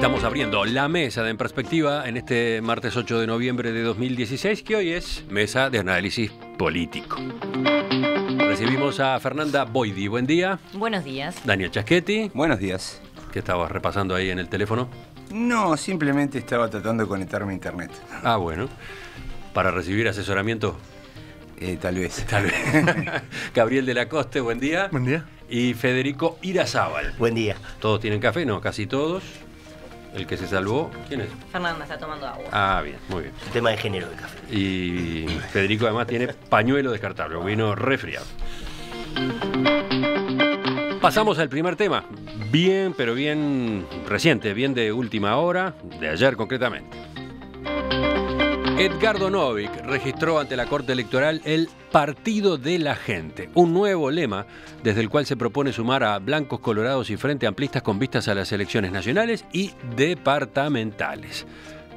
Estamos abriendo la mesa de En Perspectiva en este martes 8 de noviembre de 2016, que hoy es mesa de análisis político. Recibimos a Fernanda Boidi. Buen día. Buenos días. Daniel Chaschetti. Buenos días. ¿Qué estabas repasando ahí en el teléfono? No, simplemente estaba tratando de conectarme a internet. Ah, bueno. ¿Para recibir asesoramiento? Eh, tal vez. Tal vez. Gabriel de la Coste, buen día. Buen día. Y Federico Irazábal. Buen día. ¿Todos tienen café? No, casi todos. El que se salvó, ¿quién es? Fernanda está tomando agua. Ah, bien, muy bien. tema de género de café. Y Federico además tiene pañuelo descartable, vino refriado. Pasamos al primer tema, bien, pero bien reciente, bien de última hora, de ayer concretamente. Edgardo Novik registró ante la Corte Electoral el Partido de la Gente, un nuevo lema desde el cual se propone sumar a blancos, colorados y frente amplistas con vistas a las elecciones nacionales y departamentales.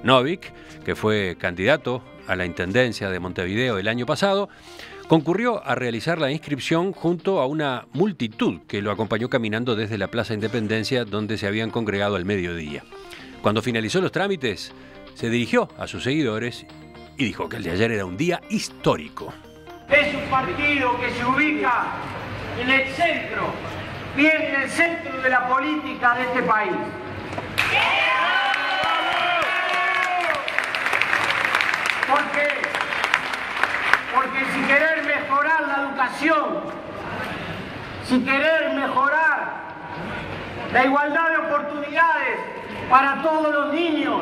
Novik, que fue candidato a la Intendencia de Montevideo el año pasado, concurrió a realizar la inscripción junto a una multitud que lo acompañó caminando desde la Plaza Independencia donde se habían congregado al mediodía. Cuando finalizó los trámites, se dirigió a sus seguidores y dijo que el de ayer era un día histórico. Es un partido que se ubica en el centro, bien en el centro de la política de este país. ¿Por qué? Porque si querer mejorar la educación, si querer mejorar la igualdad de oportunidades para todos los niños,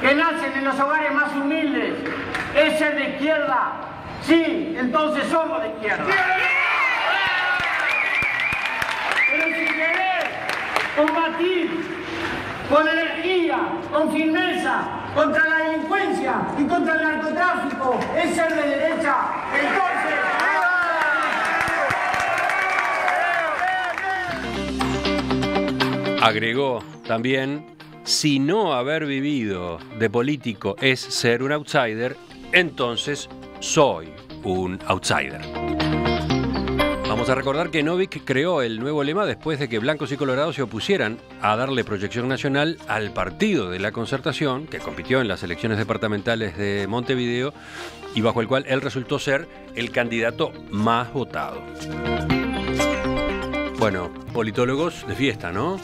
que nacen en los hogares más humildes, es ser de izquierda. Sí, entonces somos de izquierda. Pero si querés combatir con energía, con firmeza, contra la delincuencia y contra el narcotráfico, es ser de derecha. Entonces... Agregó también si no haber vivido de político es ser un outsider, entonces soy un outsider. Vamos a recordar que Novik creó el nuevo lema después de que blancos y colorados se opusieran a darle proyección nacional al partido de la concertación, que compitió en las elecciones departamentales de Montevideo y bajo el cual él resultó ser el candidato más votado. Bueno, politólogos de fiesta, ¿no?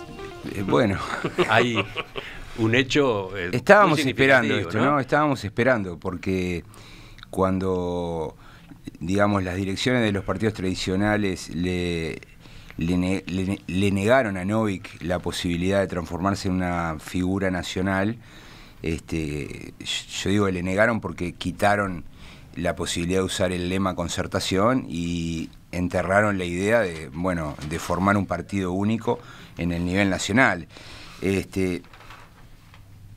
Eh, bueno, hay un hecho. Eh, Estábamos esperando esto, ¿no? Estábamos esperando, porque cuando, digamos, las direcciones de los partidos tradicionales le, negaron a Novik la posibilidad de transformarse en una figura nacional, este, yo digo le negaron porque quitaron la posibilidad de usar el lema concertación y enterraron la idea de, bueno, de formar un partido único en el nivel nacional. Este,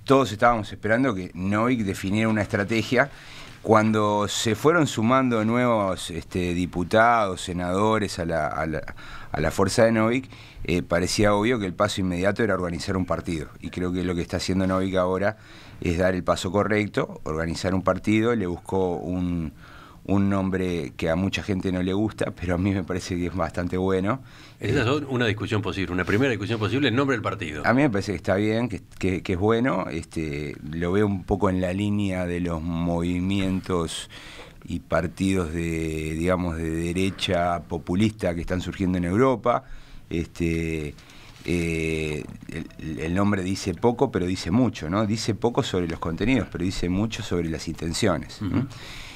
todos estábamos esperando que Novik definiera una estrategia. Cuando se fueron sumando nuevos este, diputados, senadores a la, fuerza de Novik, eh, parecía obvio que el paso inmediato era organizar un partido. Y creo que lo que está haciendo Novik ahora es dar el paso correcto, organizar un partido, le buscó un, un nombre que a mucha gente no le gusta, pero a mí me parece que es bastante bueno. Esa es una discusión posible, una primera discusión posible, el nombre del partido. A mí me parece que está bien, que, es bueno, este, lo veo un poco en la línea de los movimientos y partidos de, digamos, de derecha populista que están surgiendo en Europa. Este, eh, el, nombre dice poco, pero dice mucho, ¿no? Dice poco sobre los contenidos, pero dice mucho sobre las intenciones.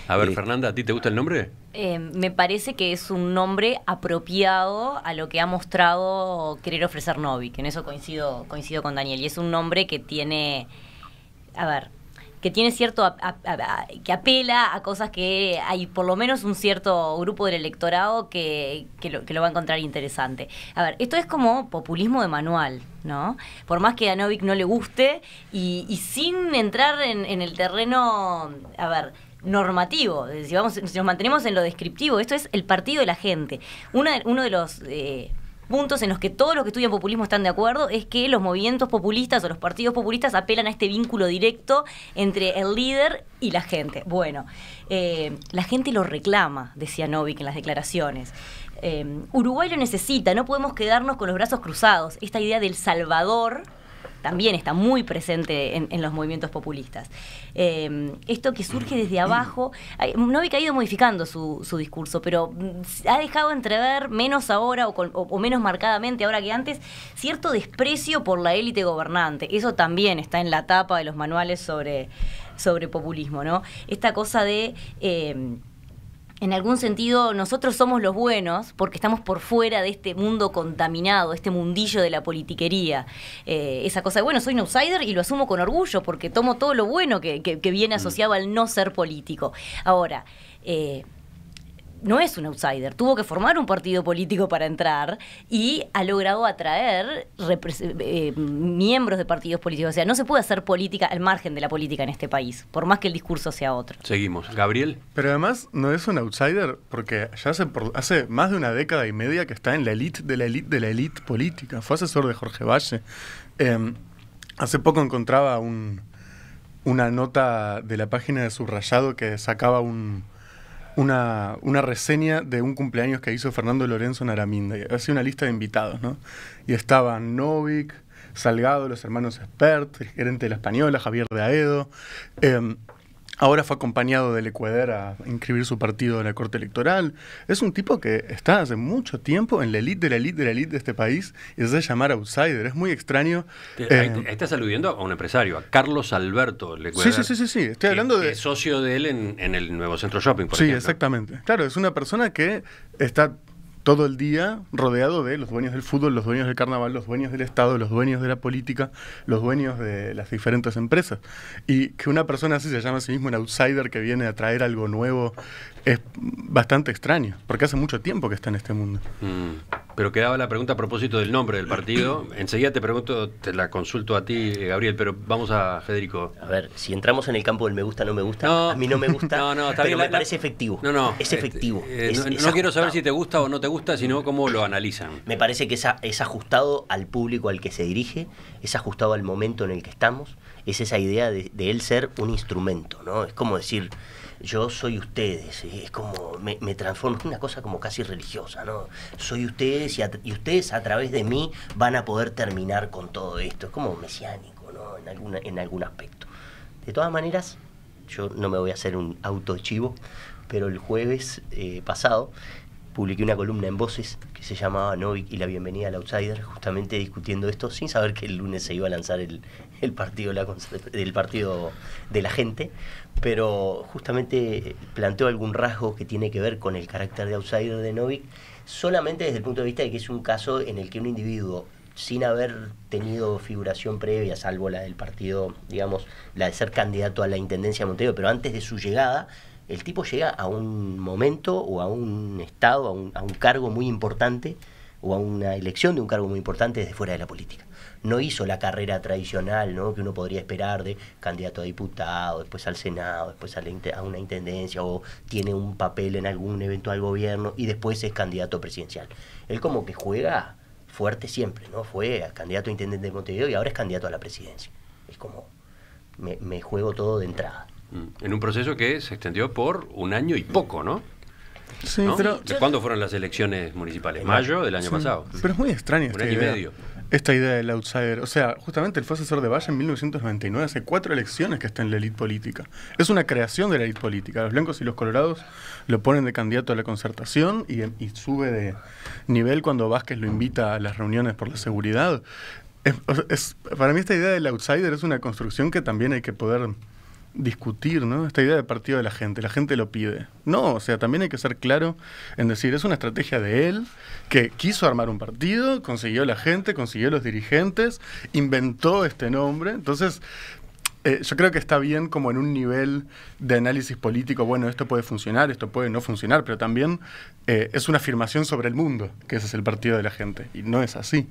A ver, Fernanda, ¿a ti te gusta el nombre? Em, me parece que es un nombre apropiado a lo que ha mostrado querer ofrecer Novik. En eso coincido, coincido con Daniel. Y es un nombre que tiene. A ver, que tiene cierto que apela a cosas que hay por lo menos un cierto grupo del electorado que, lo, va a encontrar interesante. A ver, esto es como populismo de manual, ¿no? Por más que a Novik no le guste y, sin entrar en, en el terreno, a ver, normativo, si, vamos, nos mantenemos en lo descriptivo, esto es el partido de la gente. uno de los eh, puntos en los que todos los que estudian populismo están de acuerdo es que los movimientos populistas o los partidos populistas apelan a este vínculo directo entre el líder y la gente. Bueno, eh, la gente lo reclama, decía Novik en las declaraciones. Eh, Uruguay lo necesita, no podemos quedarnos con los brazos cruzados. Esta idea del Salvador también está muy presente en, los movimientos populistas. Em, esto que surge desde abajo, no había caído modificando su, discurso, pero mm, ha dejado entrever menos ahora o, menos marcadamente ahora que antes cierto desprecio por la élite gobernante. Eso también está en la tapa de los manuales sobre, sobre populismo, ¿no? Esta cosa de... Em, en algún sentido nosotros somos los buenos porque estamos por fuera de este mundo contaminado, este mundillo de la politiquería. Eh, esa cosa de, bueno, soy un outsider y lo asumo con orgullo porque tomo todo lo bueno que, viene mm. asociado al no ser político. Ahora, eh, no es un outsider, tuvo que formar un partido político para entrar y ha logrado atraer eh, miembros de partidos políticos. O sea, no se puede hacer política al margen de la política en este país, por más que el discurso sea otro. Seguimos. Gabriel. Pero además no es un outsider porque ya hace, hace más de una década y media que está en la élite de la élite de la política. Fue asesor de Jorge Valle. Em, hace poco encontraba una nota de la página de Subrayado que sacaba un una, reseña de un cumpleaños que hizo Fernando Lorenzo naraminde Hacía una lista de invitados, ¿no? Y estaban Novik, Salgado, los hermanos Spert, el gerente de la Española, Javier de Aedo. Em, Ahora fue acompañado del Ecuador a inscribir su partido en la Corte Electoral. Es un tipo que está hace mucho tiempo en la elite de la elite de la elite de este país y se llamar outsider. Es muy extraño. Eh, ahí, estás aludiendo a un empresario, a Carlos Alberto Sí, sí, sí, sí, Estoy hablando de. socio de él en, en, el nuevo centro shopping, por ejemplo. Sí, exactamente. Claro, es una persona que está todo el día rodeado de los dueños del fútbol, los dueños del carnaval, los dueños del Estado, los dueños de la política, los dueños de las diferentes empresas. Y que una persona así se llama a sí mismo un outsider que viene a traer algo nuevo es bastante extraño, porque hace mucho tiempo que está en este mundo. Mm. Pero quedaba la pregunta a propósito del nombre del partido. Enseguida te pregunto, te la consulto a ti, eh, Gabriel, pero vamos a Federico. A ver, si entramos en el campo del me gusta, no me gusta. a mí no me gusta. No, no, pero me parece efectivo. No, no. Es este, efectivo. Eh, no, quiero saber si te gusta o no te gusta, sino cómo lo analizan. Me parece que es ajustado al público al que se dirige, es ajustado al momento en el que estamos es esa idea de, él ser un instrumento, ¿no? Es como decir, yo soy ustedes, es como, me, transformo, en una cosa como casi religiosa, ¿no? Soy ustedes y, ustedes a través de mí van a poder terminar con todo esto, es como mesiánico, ¿no? En, alguna, en algún aspecto. De todas maneras, yo no me voy a hacer un autochivo, pero el jueves eh, pasado publiqué una columna en Voces que se llamaba Novik y la bienvenida al Outsider, justamente discutiendo esto sin saber que el lunes se iba a lanzar el, el partido, la, partido de la gente, pero justamente planteó algún rasgo que tiene que ver con el carácter de outsider de Novik, solamente desde el punto de vista de que es un caso en el que un individuo sin haber tenido figuración previa, salvo la del partido, digamos, la de ser candidato a la Intendencia de Montevideo, pero antes de su llegada, el tipo llega a un momento o a un estado, a un, a un cargo muy importante o a una elección de un cargo muy importante desde fuera de la política. No hizo la carrera tradicional ¿no? que uno podría esperar de candidato a diputado, después al Senado, después a, una intendencia o tiene un papel en algún eventual gobierno y después es candidato presidencial. Él como que juega fuerte siempre, ¿no? Fue candidato a intendente de Montevideo y ahora es candidato a la presidencia. Es como, me juego todo de entrada. Mm. En un proceso que se extendió por un año y poco, ¿no? Sí, pero, ¿Cuándo fueron las elecciones municipales? Mayo del año pasado. Pero es muy extraño. esta idea, medio. Esta idea del outsider. O sea, justamente él fue asesor de Valle en 1999. Hace cuatro elecciones que está en la élite política. Es una creación de la élite política. Los blancos y los colorados lo ponen de candidato a la concertación y, sube de nivel cuando Vázquez lo invita a las reuniones por la seguridad. para mí esta idea del outsider es una construcción que también hay que poder discutir ¿no? esta idea de partido de la gente, la gente lo pide. No, o sea, también hay que ser claro en decir, es una estrategia de él que quiso armar un partido, consiguió la gente, consiguió los dirigentes, inventó este nombre, entonces eh, yo creo que está bien como en un nivel de análisis político, bueno, esto puede funcionar, esto puede no funcionar, pero también eh, es una afirmación sobre el mundo, que ese es el partido de la gente, y no es así.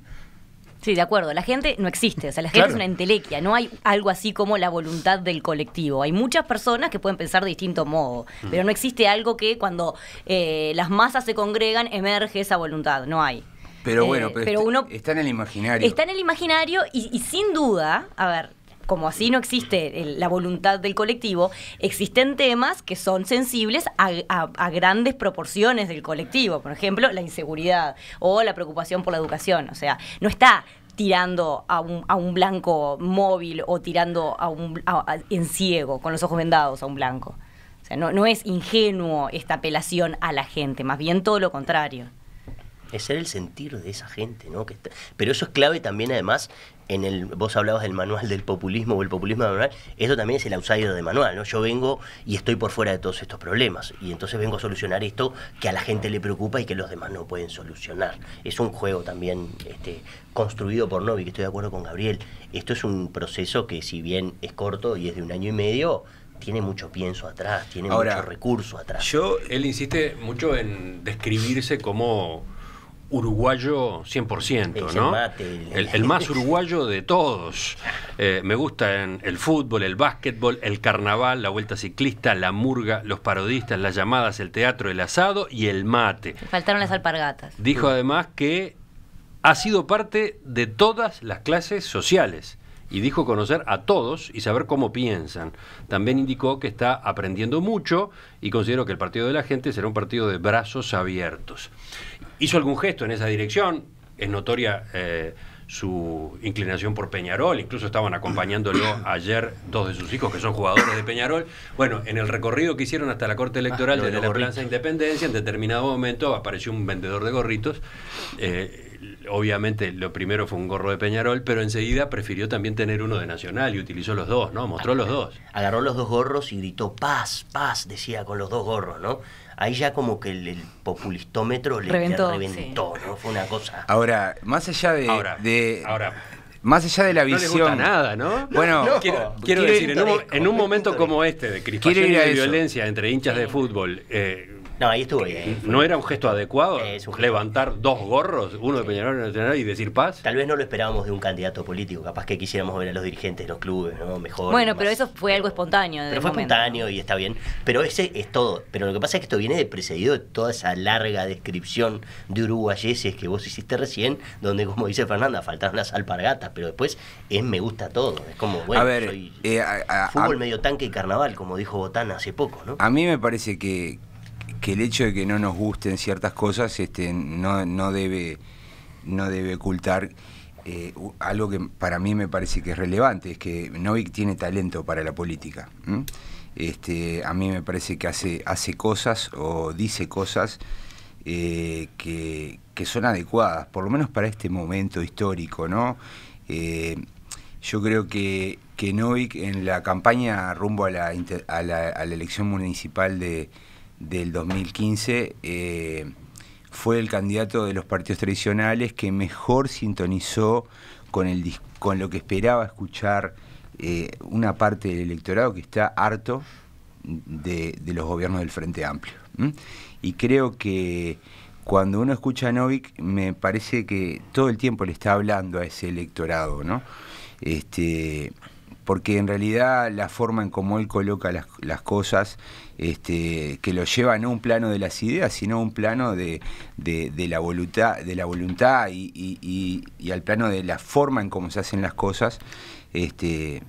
Sí, de acuerdo. La gente no existe. O sea, la gente es una entelequia. No hay algo así como la voluntad del colectivo. Hay muchas personas que pueden pensar de distinto modo, mm. pero no existe algo que cuando eh, las masas se congregan emerge esa voluntad. No hay. Pero eh, bueno, pero, está, está en el imaginario. Está en el imaginario y sin duda, a ver, como así no existe la voluntad del colectivo, existen temas que son sensibles a, grandes proporciones del colectivo. Por ejemplo, la inseguridad o la preocupación por la educación. O sea, no está tirando a un, blanco móvil o tirando a un, en ciego, con los ojos vendados a un blanco. O sea, no es ingenuo esta apelación a la gente, más bien todo lo contrario. Es ser el sentir de esa gente, ¿no? Que Pero eso es clave también, además, en el, vos hablabas del manual del populismo o el populismo de manual, eso también es el outsider de manual, ¿no? Yo vengo y estoy por fuera de todos estos problemas y entonces vengo a solucionar esto que a la gente le preocupa y que los demás no pueden solucionar. Es un juego también este, construido por Novi, que estoy de acuerdo con Gabriel. Esto es un proceso que si bien es corto y es de un año y medio, tiene mucho pienso atrás, tiene Ahora, mucho recurso atrás. Yo, él insiste mucho en describirse como uruguayo 100%, ¿no? El, más uruguayo de todos. Eh, me gustan el fútbol, el básquetbol, el carnaval, la vuelta ciclista, la murga, los parodistas, las llamadas, el teatro, el asado y el mate. Faltaron las alpargatas. Dijo además que ha sido parte de todas las clases sociales y dijo conocer a todos y saber cómo piensan. También indicó que está aprendiendo mucho y considero que el Partido de la Gente será un partido de brazos abiertos. ¿Hizo algún gesto en esa dirección? Es notoria eh, su inclinación por Peñarol, incluso estaban acompañándolo ayer dos de sus hijos que son jugadores de Peñarol. Bueno, en el recorrido que hicieron hasta la Corte ah, Electoral de la Plaza Independencia, en determinado momento apareció un vendedor de gorritos. Eh, obviamente lo primero fue un gorro de Peñarol, pero enseguida prefirió también tener uno de Nacional y utilizó los dos, ¿no? Mostró los dos. Agarró los dos gorros y gritó paz, paz, decía con los dos gorros, ¿no? Ahí ya como que el, populistómetro le reventó, ¿no? Fue una cosa. Ahora, más allá de. Ahora, ahora más allá de la visión. nada, ¿no? Bueno, quiero, decir, en un, momento como este de crispación y violencia entre hinchas de fútbol, eh, no, ahí estuvo bien. ¿No era un gesto adecuado levantar dos gorros, uno de Peñarol y otro y decir paz? Tal vez no lo esperábamos de un candidato político, capaz que quisiéramos ver a los dirigentes de los clubes, ¿no? Mejor. Bueno, pero eso fue algo espontáneo. Pero fue espontáneo y está bien. Pero ese es todo. Pero lo que pasa es que esto viene de precedido de toda esa larga descripción de uruguayeses que vos hiciste recién, donde, como dice Fernanda, faltaron las alpargatas, pero después es me gusta todo. Es como, bueno, a ver, soy, eh, fútbol medio tanque y carnaval, como dijo Botán hace poco, ¿no? A mí me parece que que el hecho de que no nos gusten ciertas cosas este, no, debe, no debe ocultar eh, algo que para mí me parece que es relevante, es que Novik tiene talento para la política. Este, a mí me parece que hace, hace cosas o dice cosas eh, que, son adecuadas, por lo menos para este momento histórico, ¿no? Eh, yo creo que, que Novik en la campaña rumbo a la elección municipal de, del 2015 eh, fue el candidato de los partidos tradicionales que mejor sintonizó con, el, con lo que esperaba escuchar eh, una parte del electorado que está harto de, los gobiernos del Frente Amplio. Y creo que cuando uno escucha a Novik, me parece que todo el tiempo le está hablando a ese electorado, ¿no? Este, porque en realidad la forma en cómo él coloca las, cosas, este, que lo lleva no a un plano de las ideas, sino a un plano de, la voluntad, de la voluntad y, al plano de la forma en cómo se hacen las cosas, este,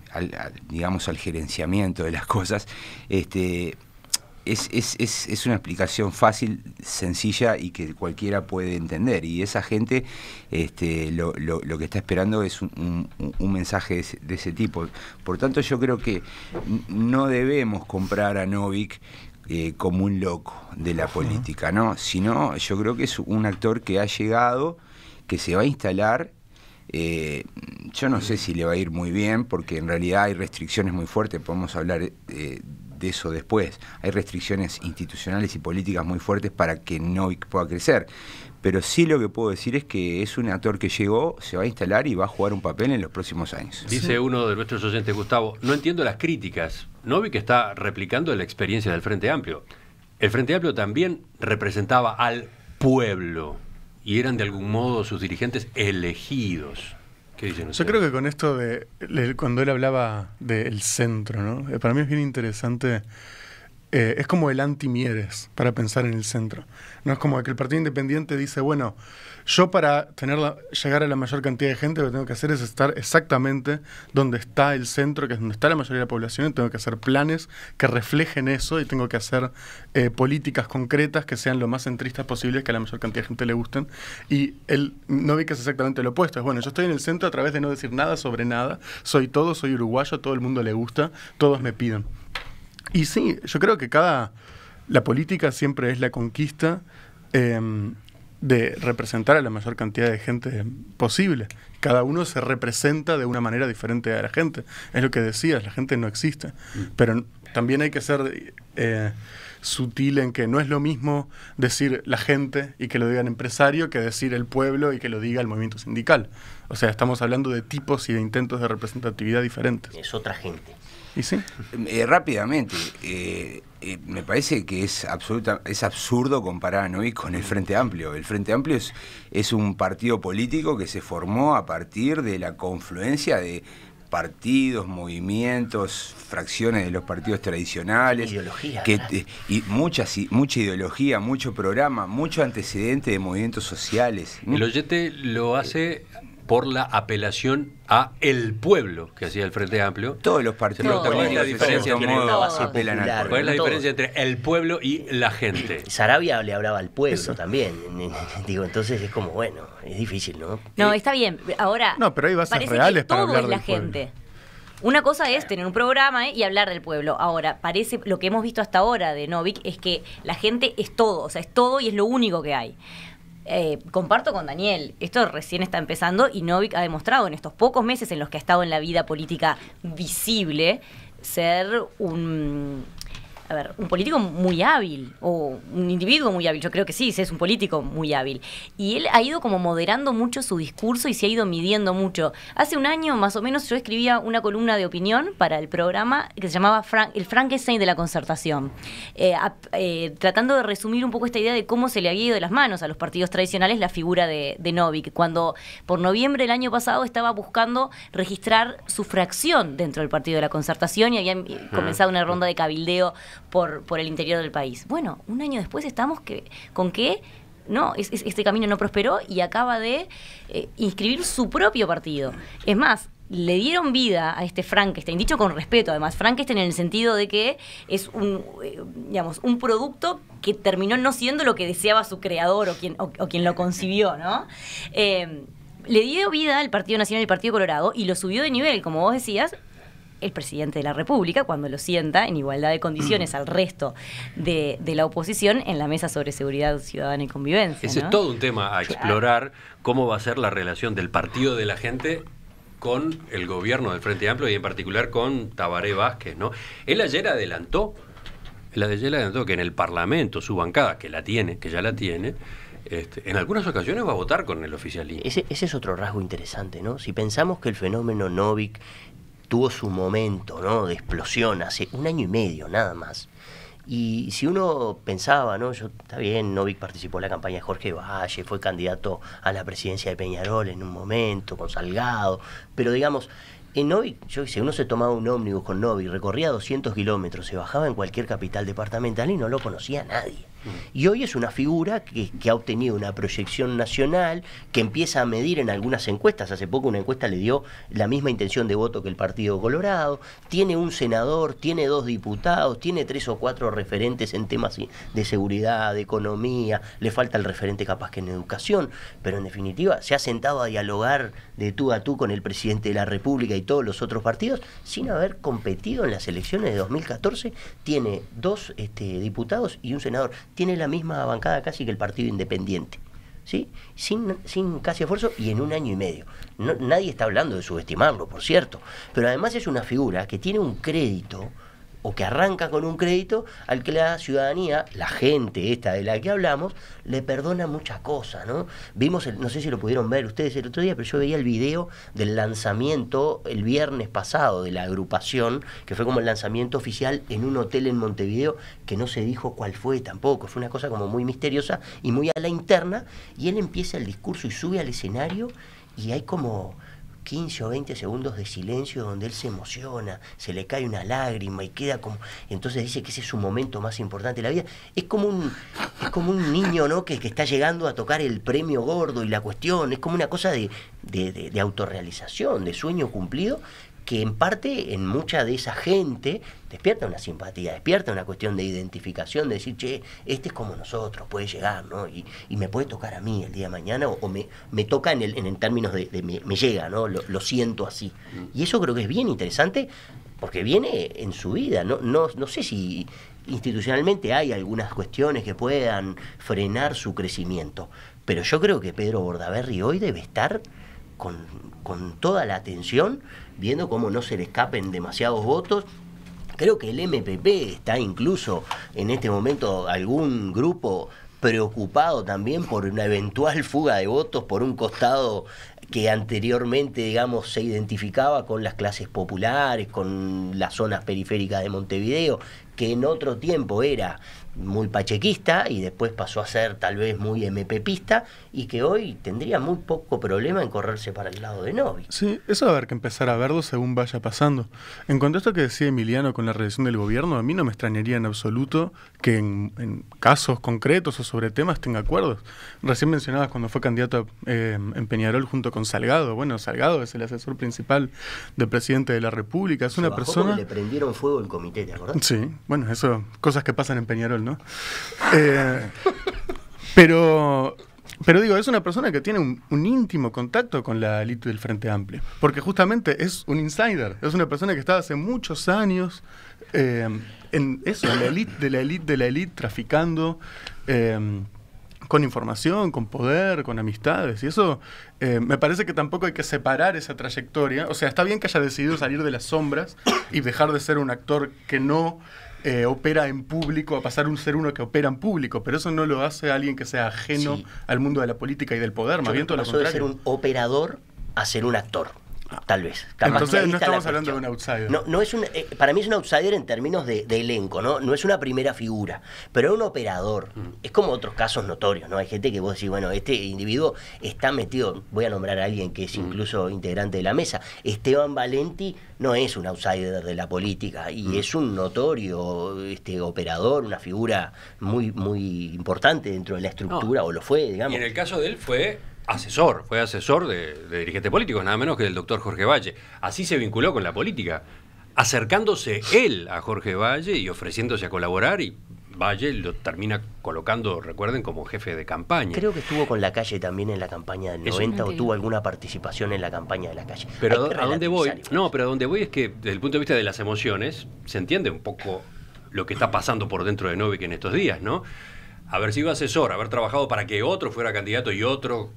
digamos al gerenciamiento de las cosas, este, es, es, es, una explicación fácil, sencilla y que cualquiera puede entender. Y esa gente este, lo, que está esperando es un, mensaje de ese, tipo. Por tanto, yo creo que no debemos comprar a Novik eh, como un loco de la política, ¿no? Sino yo creo que es un actor que ha llegado, que se va a instalar eh, yo no sé si le va a ir muy bien, porque en realidad hay restricciones muy fuertes. Podemos hablar eh, de eso después. Hay restricciones institucionales y políticas muy fuertes para que no pueda crecer. Pero sí lo que puedo decir es que es un actor que llegó, se va a instalar y va a jugar un papel en los próximos años. Dice uno de nuestros oyentes, Gustavo, no entiendo las críticas. No que está replicando la experiencia del Frente Amplio. El Frente Amplio también representaba al pueblo y eran de algún modo sus dirigentes elegidos. Yo creo que con esto de, cuando él hablaba del centro, ¿no? Eh, para mí es bien interesante eh, es como el anti para pensar en el centro. No es como que el Partido Independiente dice, bueno, yo para tener llegar a la mayor cantidad de gente lo que tengo que hacer es estar exactamente donde está el centro, que es donde está la mayoría de la población, y tengo que hacer planes que reflejen eso y tengo que hacer eh, políticas concretas que sean lo más centristas posibles, que a la mayor cantidad de gente le gusten. Y él no vi que es exactamente lo opuesto. Es bueno, yo estoy en el centro a través de no decir nada sobre nada, soy todo, soy uruguayo, todo el mundo le gusta, todos me piden. Y sí, yo creo que cada. La política siempre es la conquista em, de representar a la mayor cantidad de gente posible. Cada uno se representa de una manera diferente a la gente. Es lo que decías, la gente no existe. Mm. Pero también hay que ser eh, sutil en que no es lo mismo decir la gente y que lo diga el empresario que decir el pueblo y que lo diga el movimiento sindical. O sea, estamos hablando de tipos y de intentos de representatividad diferentes. Es otra gente. Eh, rápidamente, eh, eh, me parece que es, absoluta, es absurdo comparar a Novi con el Frente Amplio. El Frente Amplio es, es un partido político que se formó a partir de la confluencia de partidos, movimientos, fracciones de los partidos tradicionales, ideología, que, y mucha ideología, mucho programa, mucho antecedente de movimientos sociales. El oyente lo hace por la apelación a el pueblo que hacía el Frente Amplio. Todos los partidos ¿Cuál es la diferencia, entre, la diferencia entre el pueblo y la gente? Sarabia le hablaba al pueblo también. Digo, entonces es como, bueno, es difícil, ¿no? No, está bien. Ahora, no, pero hay bases reales que todo es la gente. Una cosa es tener un programa eh, y hablar del pueblo. Ahora, parece lo que hemos visto hasta ahora de Novik es que la gente es todo, o sea, es todo y es lo único que hay. Eh, comparto con Daniel, esto recién está empezando y Novik ha demostrado en estos pocos meses en los que ha estado en la vida política visible ser un a ver, un político muy hábil, o un individuo muy hábil, yo creo que sí, es un político muy hábil. Y él ha ido como moderando mucho su discurso y se ha ido midiendo mucho. Hace un año más o menos yo escribía una columna de opinión para el programa que se llamaba Frank, El Frankenstein de la Concertación, eh, eh, tratando de resumir un poco esta idea de cómo se le había ido de las manos a los partidos tradicionales la figura de, de que cuando por noviembre del año pasado estaba buscando registrar su fracción dentro del partido de la Concertación y había comenzado una ronda de cabildeo por, el interior del país. Bueno, un año después estamos que, con que no, este camino no prosperó y acaba de eh, inscribir su propio partido. Es más, le dieron vida a este Frankenstein, dicho con respeto además, Frankenstein en el sentido de que es un, eh, digamos, un producto que terminó no siendo lo que deseaba su creador o quien, quien lo concibió, ¿no? Eh, le dio vida al Partido Nacional y al Partido Colorado y lo subió de nivel, como vos decías, el presidente de la República cuando lo sienta en igualdad de condiciones al resto de, la oposición en la mesa sobre seguridad ciudadana y convivencia. Ese es todo un tema a explorar, cómo va a ser la relación del partido de la gente con el gobierno del Frente Amplio y en particular con Tabaré Vázquez. ¿no? Él ayer adelantó, él ayer adelantó que en el Parlamento, su bancada, que la tiene, que ya la tiene, este, en algunas ocasiones va a votar con el oficialismo. Ese, ese, es otro rasgo interesante, ¿no? Si pensamos que el fenómeno Novik tuvo su momento ¿no? de explosión hace un año y medio nada más. Y si uno pensaba, ¿no? Yo, está bien, Novik participó en la campaña de Jorge Valle, fue candidato a la presidencia de Peñarol en un momento, con Salgado, pero digamos, en Novi, yo qué uno se tomaba un ómnibus con Novi, recorría 200 kilómetros, se bajaba en cualquier capital departamental y no lo conocía nadie. Mm. Y hoy es una figura que, que, ha obtenido una proyección nacional, que empieza a medir en algunas encuestas. Hace poco una encuesta le dio la misma intención de voto que el Partido Colorado. Tiene un senador, tiene dos diputados, tiene tres o cuatro referentes en temas de seguridad, de economía. Le falta el referente capaz que en educación. Pero en definitiva, se ha sentado a dialogar de tú a tú con el presidente de la República y todos los otros partidos, sin haber competido en las elecciones de 2014, tiene dos este, diputados y un senador. Tiene la misma bancada casi que el Partido Independiente. ¿Sí? Sin, sin casi esfuerzo y en un año y medio. nadie está hablando de subestimarlo, por cierto, pero además es una figura que tiene un crédito o que arranca con un crédito al que la ciudadanía, la gente esta de la que hablamos, le perdona muchas cosas, ¿no? Vimos, el, no sé si lo pudieron ver ustedes el otro día, pero yo veía el video del lanzamiento el viernes pasado de la agrupación, que fue como el lanzamiento oficial en un hotel en Montevideo, que no se dijo cuál fue tampoco, fue una cosa como muy misteriosa y muy a la interna, y él empieza el discurso y sube al escenario y hay como 15 o 20 segundos de silencio donde él se emociona, se le cae una lágrima y queda como. Entonces dice que ese es su momento más importante de la vida. Es como un, es como un niño, ¿no? Que, está llegando a tocar el premio gordo y la cuestión. Es como una cosa de, de autorrealización, de sueño cumplido, que en parte en mucha de esa gente despierta una simpatía, despierta una cuestión de identificación, de decir, che, este es como nosotros, puede llegar, ¿no? Y, me puede tocar a mí el día de mañana, o, me, me, toca en, términos de, me, llega, ¿no? Lo, siento así. Mm. Y eso creo que es bien interesante porque viene en su vida, no, no, no sé si institucionalmente hay algunas cuestiones que puedan frenar su crecimiento, pero yo creo que Pedro Bordaberry hoy debe estar con, toda la atención, viendo cómo no se le escapen demasiados votos creo que el MPP está incluso en este momento algún grupo preocupado también por una eventual fuga de votos por un costado que anteriormente, digamos, se identificaba con las clases populares, con las zonas periféricas de Montevideo, que en otro tiempo era muy pachequista y después pasó a ser tal vez muy MPPista y que hoy tendría muy poco problema en correrse para el lado de Novi. Sí, eso va a haber que empezar a verlo según vaya pasando. En cuanto a esto que decía Emiliano con la reelección del gobierno, a mí no me extrañaría en absoluto que en, casos concretos o sobre temas tenga acuerdos. Recién mencionabas cuando fue candidato eh, en Peñarol junto con Salgado. Bueno, Salgado es el asesor principal del presidente de la República. Es una persona... Le prendieron fuego el comité, ¿te Sí, bueno, eso, cosas que pasan en Peñarol. Eh, pero, pero digo, es una persona que tiene un, íntimo contacto con la élite del Frente Amplio, porque justamente es un insider, es una persona que estaba hace muchos años eh, en eso, en la élite de la élite de la élite, traficando eh, con información, con poder, con amistades. Y eso me parece que tampoco hay que separar esa trayectoria. O sea, está bien que haya decidido salir de las sombras y dejar de ser un actor que no eh, opera en público a pasar un ser uno que opera en público, pero eso no lo hace alguien que sea ajeno al mundo de la política y del poder, más bien todo lo contrario. de ser un operador a ser un actor. Tal vez. Entonces no estamos hablando de un outsider. No, no es un, eh, para mí es un outsider en términos de, elenco, ¿no? No es una primera figura, pero es un operador. Mm. Es como otros casos notorios, ¿no? Hay gente que vos decís, bueno, este individuo está metido, voy a nombrar a alguien que es mm. incluso integrante de la mesa. Esteban Valenti no es un outsider de la política y mm. es un notorio este, operador, una figura muy, muy importante dentro de la estructura, o lo fue, digamos. en el caso de él fue asesor, fue asesor de, dirigentes políticos, nada menos que del doctor Jorge Valle. Así se vinculó con la política, acercándose él a Jorge Valle y ofreciéndose a colaborar y Valle lo termina colocando, recuerden, como jefe de campaña. Creo que estuvo con la calle también en la campaña del 90 o tuvo alguna participación en la campaña de la calle. Pero a dónde voy? No, pero a dónde voy es que desde el punto de vista de las emociones se entiende un poco lo que está pasando por dentro de Novik en estos días, ¿no? Haber sido asesor, haber trabajado para que otro fuera candidato y otro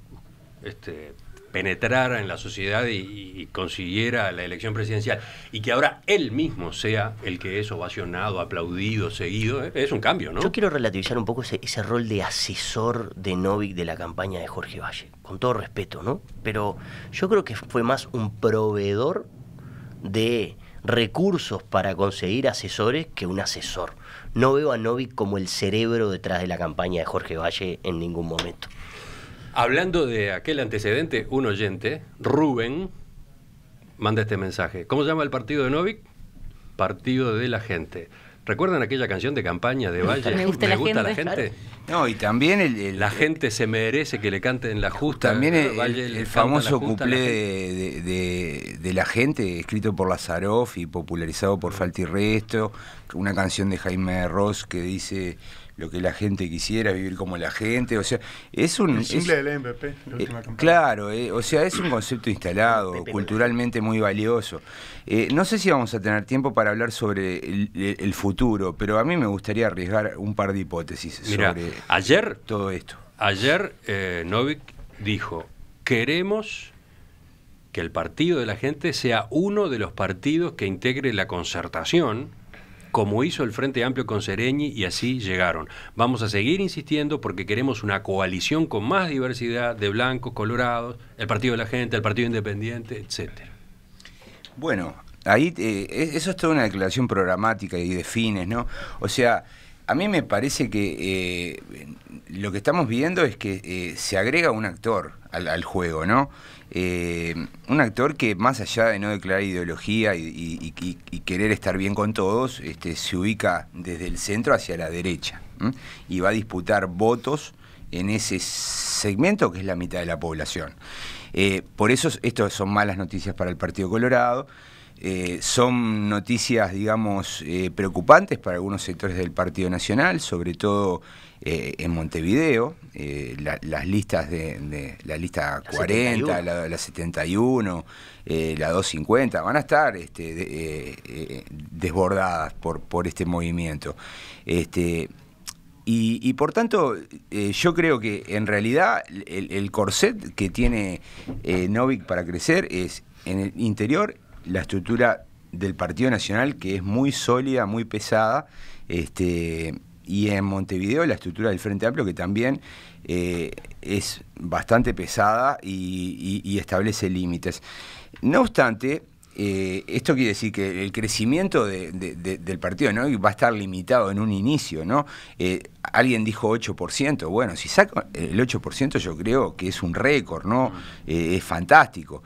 este, penetrara en la sociedad y, consiguiera la elección presidencial y que ahora él mismo sea el que es ovacionado, aplaudido, seguido, eh, es un cambio, ¿no? Yo quiero relativizar un poco ese, ese rol de asesor de Novik de la campaña de Jorge Valle, con todo respeto, ¿no? Pero yo creo que fue más un proveedor de recursos para conseguir asesores que un asesor. No veo a Novik como el cerebro detrás de la campaña de Jorge Valle en ningún momento. Hablando de aquel antecedente, un oyente, Rubén, manda este mensaje. ¿Cómo se llama el partido de Novik? Partido de la Gente. ¿Recuerdan aquella canción de campaña de Valle? Me gusta, la, gente? No, y también la gente se merece que le canten la justa. También el, famoso cumple de, la gente, escrito por Lazaroff y popularizado por mm. Falti una canción de Jaime Ross que dice lo que la gente quisiera, vivir como la gente, o sea, es un... del la eh, última Claro, eh, o sea, es un concepto instalado, culturalmente muy valioso. Eh, no sé si vamos a tener tiempo para hablar sobre el, futuro, pero a mí me gustaría arriesgar un par de hipótesis sobre ayer, todo esto. Ayer Novik dijo, queremos que el partido de la gente sea uno de los partidos que integre la concertación, como hizo el Frente Amplio con Sereñi y así llegaron. Vamos a seguir insistiendo porque queremos una coalición con más diversidad de blancos, colorados, el Partido de la Gente, el Partido Independiente, etcétera. Bueno, ahí eh, e-, eso es toda una declaración programática y de fines, ¿no? O sea, a mí me parece que eh, lo que estamos viendo es que eh, se agrega un actor al, juego, ¿no? Eh, un actor que más allá de no declarar ideología y, querer estar bien con todos, este, se ubica desde el centro hacia la derecha y va a disputar votos en ese segmento que es la mitad de la población. por eso esto son malas noticias para el Partido Colorado. Eh, son noticias, digamos, eh, preocupantes para algunos sectores del Partido Nacional, sobre todo eh, en Montevideo, las listas de, la lista 40, la, 71, la, 250, van a estar este, desbordadas por, por este movimiento. Este, y, por tanto, yo creo que en realidad el, corset que tiene eh, Novik para crecer es en el interior la estructura del Partido Nacional, que es muy sólida, muy pesada, este, y en Montevideo la estructura del Frente Amplio, que también eh, es bastante pesada y, establece límites. No obstante, eh, esto quiere decir que el crecimiento del partido ¿no? va a estar limitado en un inicio, ¿no? Eh, alguien dijo 8%, bueno, si saca el 8% yo creo que es un récord, ¿no? Mm. es fantástico.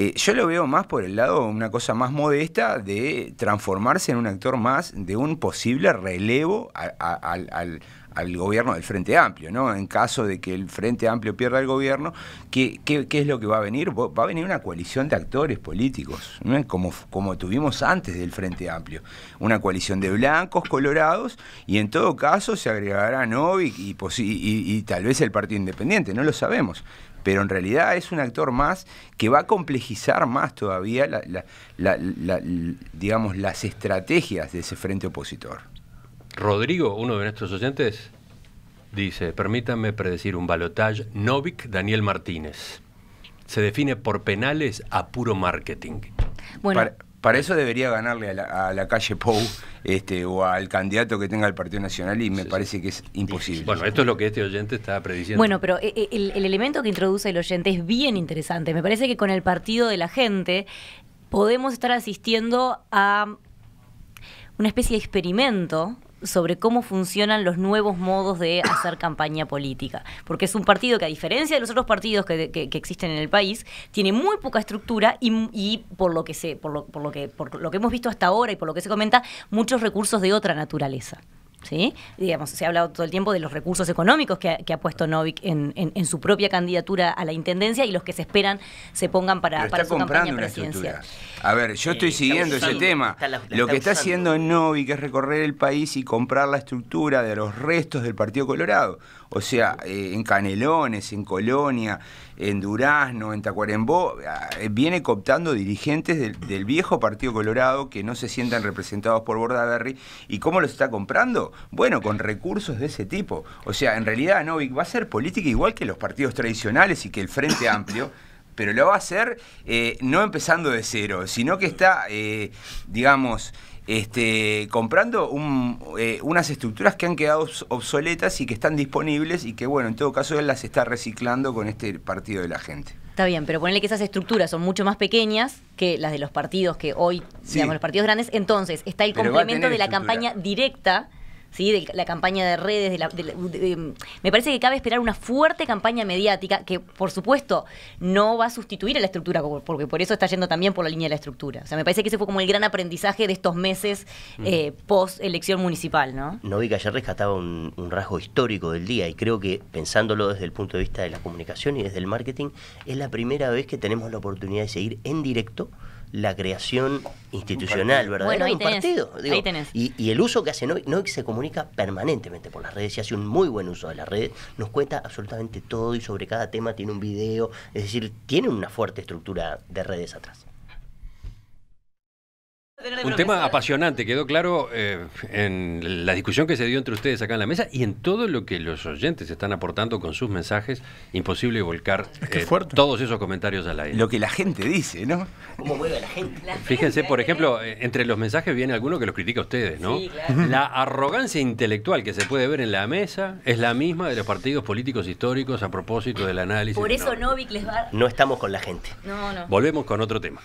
Eh, yo lo veo más por el lado, una cosa más modesta, de transformarse en un actor más de un posible relevo al, gobierno del Frente Amplio, ¿no? En caso de que el Frente Amplio pierda el gobierno, ¿qué, qué, es lo que va a venir? Va a venir una coalición de actores políticos, como, como tuvimos antes del Frente Amplio. Una coalición de blancos, colorados, y en todo caso se agregará Novik y, y, y tal vez el Partido Independiente, no lo sabemos pero en realidad es un actor más que va a complejizar más todavía digamos, las estrategias de ese frente opositor. Rodrigo, uno de nuestros oyentes, dice, permítanme predecir un balotaje, Novik Daniel Martínez. Se define por penales a puro marketing. Bueno, para eso debería ganarle a la, calle Pou este, o al candidato que tenga el Partido Nacional y me parece que es imposible. Bueno, esto es lo que este oyente está prediciendo. Bueno, pero eh, eh, el, el elemento que introduce el oyente es bien interesante. Me parece que con el partido de la gente podemos estar asistiendo a una especie de experimento sobre cómo funcionan los nuevos modos de hacer campaña política. Porque es un partido que, a diferencia de los otros partidos que, existen en el país, tiene muy poca estructura y, y por lo que se, por lo, por lo que, por lo que hemos visto hasta ahora y por lo que se comenta, muchos recursos de otra naturaleza. ¿sí? Digamos, se ha hablado todo el tiempo de los recursos económicos que ha, puesto Novik en, su propia candidatura a la intendencia y los que se esperan se pongan para, campaña presidencial. A ver, yo estoy siguiendo ese tema. Lo que está haciendo Novik es recorrer el país y comprar la estructura de los restos del Partido Colorado. O sea, eh, en Canelones, en Colonia, en Durazno, en Tacuarembó, ah, viene cooptando dirigentes del, viejo Partido Colorado que no se sientan representados por Bordaberry. ¿Y cómo los está comprando? Bueno, con recursos de ese tipo. O sea, en realidad Novik va a ser política igual que los partidos tradicionales y que el Frente Amplio. pero lo va a hacer eh, no empezando de cero, sino que está, eh, digamos, este, comprando eh, unas estructuras que han quedado obsoletas y que están disponibles y que, bueno, en todo caso él las está reciclando con este partido de la gente. Está bien, pero ponerle que esas estructuras son mucho más pequeñas que las de los partidos que hoy, digamos, los partidos grandes, entonces está el complemento de la campaña directa de la campaña de redes. me parece que cabe esperar una fuerte campaña mediática que, por supuesto, no va a sustituir a la estructura, porque por eso está yendo también por la línea de la estructura. O sea, me parece que ese fue como el gran aprendizaje de estos meses eh, post elección municipal. ¿no? no vi que ayer rescataba un, un rasgo histórico del día y creo que pensándolo desde el punto de vista de la comunicación y desde el marketing, es la primera vez que tenemos la oportunidad de seguir en directo la creación institucional, ¿verdad? Bueno, un partido. Y, el uso que hace Novik, Novik se comunica permanentemente por las redes y hace un muy buen uso de las redes, nos cuenta absolutamente todo y sobre cada tema tiene un video, es decir, tiene una fuerte estructura de redes atrás. Un tema apasionante, quedó claro eh, en la discusión que se dio entre ustedes acá en la mesa y en todo lo que los oyentes están aportando con sus mensajes. Imposible volcar eh, todos esos comentarios al aire. Lo que la gente dice, ¿no? la gente? Fíjense, por ejemplo, eh, entre los mensajes viene alguno que los critica a ustedes, ¿no? La arrogancia intelectual que se puede ver en la mesa es la misma de los partidos políticos históricos a propósito del análisis. Por eso no, les va. No estamos con la gente. No, no. Volvemos con otro tema.